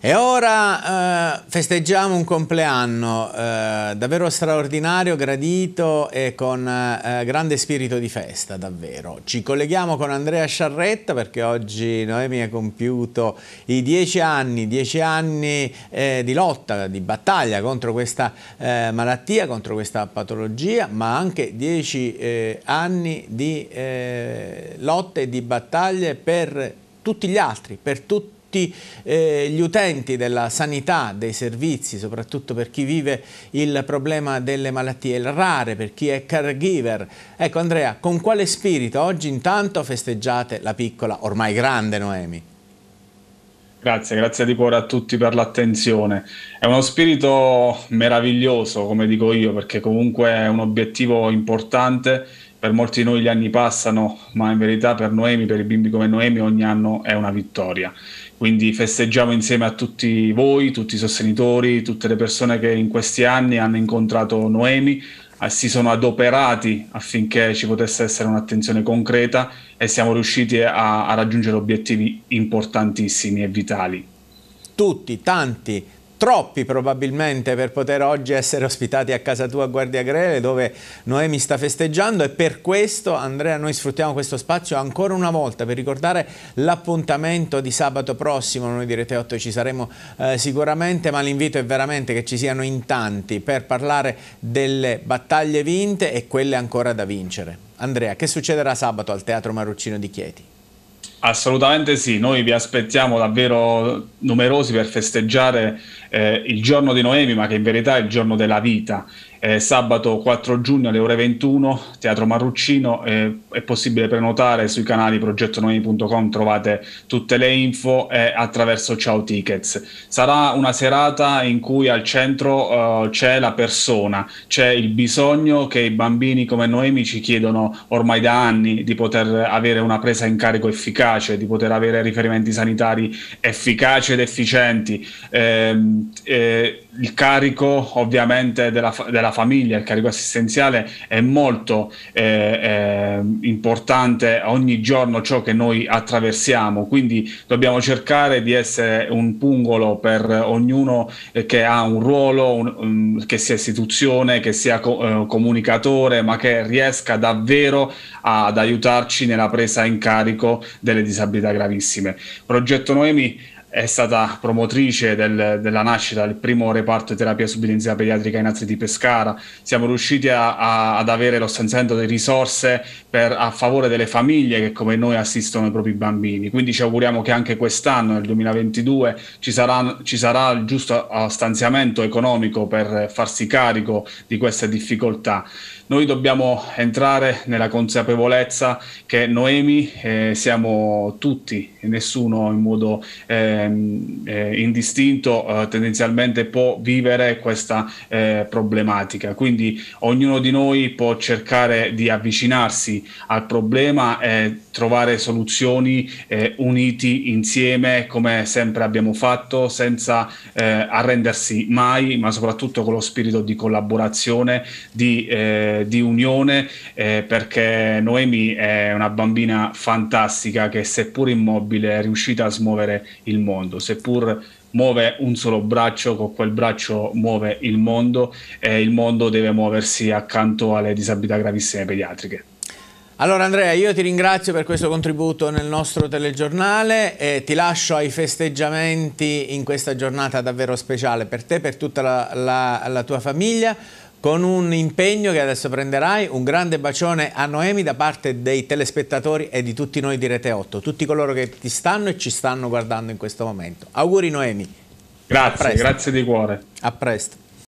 E ora eh, festeggiamo un compleanno eh, davvero straordinario, gradito e con eh, grande spirito di festa, davvero. Ci colleghiamo con Andrea Sciarretta perché oggi Noemi ha compiuto i dieci anni, dieci anni eh, di lotta, di battaglia contro questa eh, malattia, contro questa patologia, ma anche dieci eh, anni di lotte e di battaglie per tutti gli altri, per tutti tutti eh, gli utenti della sanità, dei servizi, soprattutto per chi vive il problema delle malattie rare, per chi è caregiver. Ecco Andrea, con quale spirito oggi intanto festeggiate la piccola, ormai grande Noemi? Grazie, grazie di cuore a tutti per l'attenzione. È uno spirito meraviglioso, come dico io, perché comunque è un obiettivo importante per molti di noi gli anni passano, ma in verità per Noemi, per i bimbi come Noemi, ogni anno è una vittoria. Quindi festeggiamo insieme a tutti voi, tutti i sostenitori, tutte le persone che in questi anni hanno incontrato Noemi, eh, si sono adoperati affinché ci potesse essere un'attenzione concreta e siamo riusciti a, a raggiungere obiettivi importantissimi e vitali. Tutti, tanti, troppi probabilmente per poter oggi essere ospitati a casa tua a Guardia Grele dove Noemi sta festeggiando e per questo Andrea noi sfruttiamo questo spazio ancora una volta per ricordare l'appuntamento di sabato prossimo, noi di Rete 8 ci saremo eh, sicuramente ma l'invito è veramente che ci siano in tanti per parlare delle battaglie vinte e quelle ancora da vincere. Andrea, che succederà sabato al Teatro Maruccino di Chieti? Assolutamente sì, noi vi aspettiamo davvero numerosi per festeggiare eh, il giorno di Noemi, ma che in verità è il giorno della vita. Eh, sabato 4 giugno alle ore 21, Teatro Marruccino, eh, è possibile prenotare sui canali progettonoemi.com, trovate tutte le info eh, attraverso Ciao Tickets. Sarà una serata in cui al centro eh, c'è la persona, c'è il bisogno che i bambini come Noemi ci chiedono ormai da anni di poter avere una presa in carico efficace, di poter avere riferimenti sanitari efficaci ed efficienti. Ehm, eh, il carico ovviamente della, della, famiglia, il carico assistenziale è molto eh, eh, importante ogni giorno ciò che noi attraversiamo, quindi dobbiamo cercare di essere un pungolo per ognuno eh, che ha un ruolo, un, um, che sia istituzione, che sia co- eh, comunicatore, ma che riesca davvero ad aiutarci nella presa in carico delle disabilità gravissime. Progetto Noemi è stata promotrice del, della nascita del primo reparto di terapia subidenziale pediatrica in Azzi di Pescara. Siamo riusciti a, a, ad avere lo stanziamento di risorse per, a favore delle famiglie che come noi assistono i propri bambini. Quindi ci auguriamo che anche quest'anno, nel 2022, ci sarà, ci sarà il giusto eh, stanziamento economico per farsi carico di queste difficoltà noi dobbiamo entrare nella consapevolezza che Noemi eh, siamo tutti, nessuno in modo eh, ehm, eh, indistinto eh, tendenzialmente può vivere questa eh, problematica. Quindi ognuno di noi può cercare di avvicinarsi al problema e trovare soluzioni eh, uniti insieme come sempre abbiamo fatto senza eh, arrendersi mai, ma soprattutto con lo spirito di collaborazione, di, eh, di unione, perché Noemi è una bambina fantastica che seppur immobile è riuscita a smuovere il mondo mondo, seppur muove un solo braccio, con quel braccio muove il mondo e il mondo deve muoversi accanto alle disabilità gravissime pediatriche. Allora Andrea, io ti ringrazio per questo contributo nel nostro telegiornale e ti lascio ai festeggiamenti in questa giornata davvero speciale per te, e per tutta la, la, la tua famiglia con un impegno che adesso prenderai, un grande bacione a Noemi da parte dei telespettatori e di tutti noi di Rete 8, tutti coloro che ti stanno e ci stanno guardando in questo momento. Auguri Noemi. Grazie, grazie di cuore. A presto.